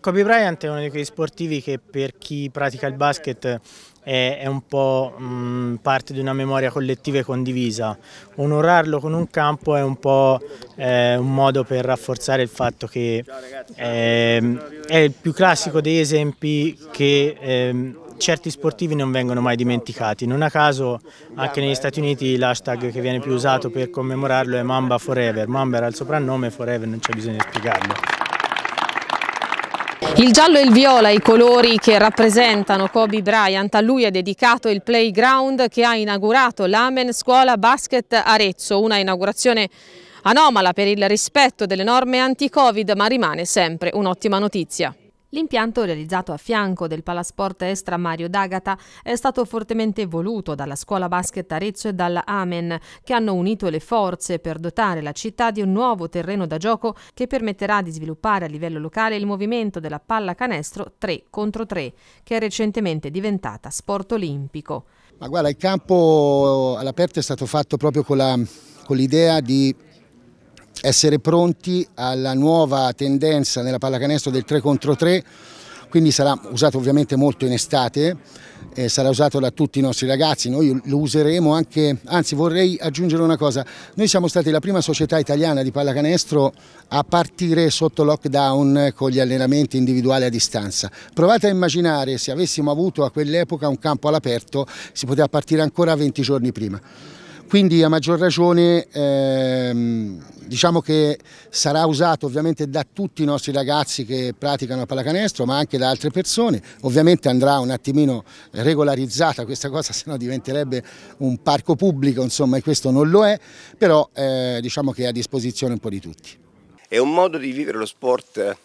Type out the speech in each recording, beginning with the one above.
Kobe Bryant è uno di quei sportivi che per chi pratica il basket è, un po' mm, parte di una memoria collettiva e condivisa. Onorarlo con un campo è un po' eh, un modo per rafforzare il fatto che ehm, è, il più classico degli esempi che ehm, certi sportivi non vengono mai dimenticati. Non a caso anche negli Stati Uniti l'hashtag che viene più usato per commemorarlo è Mamba Forever. Mamba era il soprannome, Forever non c'è bisogno di spiegarlo. Il giallo e il viola, i colori che rappresentano Kobe Bryant, a lui è dedicato il playground che ha inaugurato l'Amen Scuola Basket Arezzo, una inaugurazione anomala per il rispetto delle norme anti-Covid ma rimane sempre un'ottima notizia. L'impianto realizzato a fianco del Palasport Estra Mario D'Agata è stato fortemente voluto dalla scuola basket Arezzo e dalla Amen, che hanno unito le forze per dotare la città di un nuovo terreno da gioco che permetterà di sviluppare a livello locale il movimento della pallacanestro 3 contro 3, che è recentemente diventata sport olimpico. Ma guarda, il campo all'aperto è stato fatto proprio con l'idea di essere pronti alla nuova tendenza nella pallacanestro del 3 contro 3, quindi sarà usato ovviamente molto in estate, eh, sarà usato da tutti i nostri ragazzi, noi lo useremo anche, anzi vorrei aggiungere una cosa, noi siamo stati la prima società italiana di pallacanestro a partire sotto lockdown con gli allenamenti individuali a distanza. Provate a immaginare se avessimo avuto a quell'epoca un campo all'aperto si poteva partire ancora 20 giorni prima. Quindi a maggior ragione ehm, diciamo che sarà usato ovviamente da tutti i nostri ragazzi che praticano a pallacanestro ma anche da altre persone, ovviamente andrà un attimino regolarizzata questa cosa se no diventerebbe un parco pubblico insomma e questo non lo è, però eh, diciamo che è a disposizione un po' di tutti. È un modo di vivere lo sport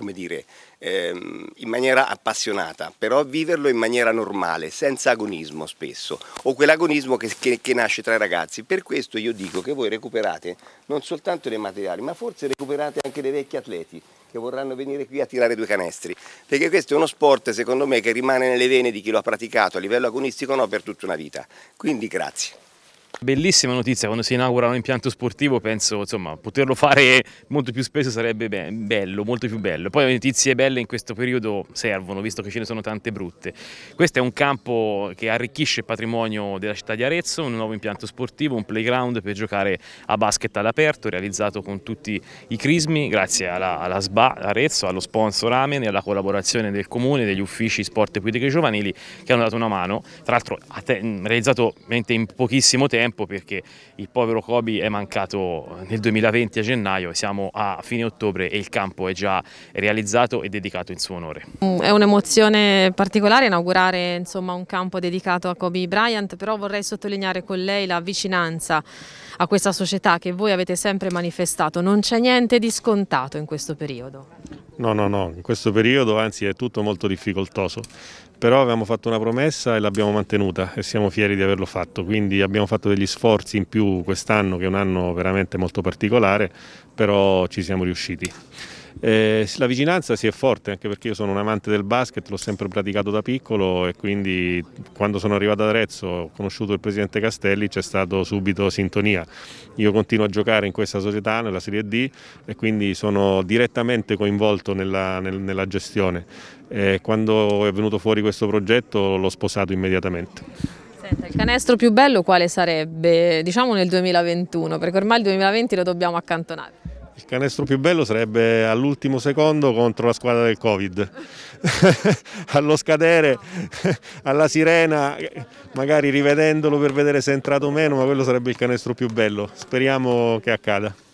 come dire, ehm, in maniera appassionata, però viverlo in maniera normale, senza agonismo spesso, o quell'agonismo che, che, che nasce tra i ragazzi. Per questo io dico che voi recuperate non soltanto dei materiali, ma forse recuperate anche dei vecchi atleti che vorranno venire qui a tirare due canestri, perché questo è uno sport secondo me che rimane nelle vene di chi lo ha praticato a livello agonistico no per tutta una vita. Quindi grazie. Bellissima notizia, quando si inaugura un impianto sportivo penso insomma poterlo fare molto più spesso sarebbe be bello, molto più bello. Poi le notizie belle in questo periodo servono visto che ce ne sono tante brutte. Questo è un campo che arricchisce il patrimonio della città di Arezzo, un nuovo impianto sportivo, un playground per giocare a basket all'aperto realizzato con tutti i crismi grazie alla, alla SBA Arezzo, allo sponsor Amen e alla collaborazione del comune, degli uffici sport e politiche giovanili che hanno dato una mano, tra l'altro realizzato in pochissimo tempo tempo perché il povero Kobe è mancato nel 2020 a gennaio, siamo a fine ottobre e il campo è già realizzato e dedicato in suo onore. Mm, è un'emozione particolare inaugurare insomma, un campo dedicato a Kobe Bryant, però vorrei sottolineare con lei la vicinanza a questa società che voi avete sempre manifestato, non c'è niente di scontato in questo periodo. No, no, no, in questo periodo anzi è tutto molto difficoltoso, però abbiamo fatto una promessa e l'abbiamo mantenuta e siamo fieri di averlo fatto, quindi abbiamo fatto degli sforzi in più quest'anno che è un anno veramente molto particolare, però ci siamo riusciti. Eh, la vicinanza si sì, è forte anche perché io sono un amante del basket, l'ho sempre praticato da piccolo e quindi quando sono arrivato ad Arezzo, ho conosciuto il presidente Castelli, c'è stato subito sintonia. Io continuo a giocare in questa società, nella Serie D e quindi sono direttamente coinvolto nella, nel, nella gestione. Eh, quando è venuto fuori questo progetto l'ho sposato immediatamente. il canestro più bello quale sarebbe, diciamo nel 2021, perché ormai il 2020 lo dobbiamo accantonare? Il canestro più bello sarebbe all'ultimo secondo contro la squadra del Covid. Allo scadere, alla sirena, magari rivedendolo per vedere se è entrato o meno, ma quello sarebbe il canestro più bello. Speriamo che accada.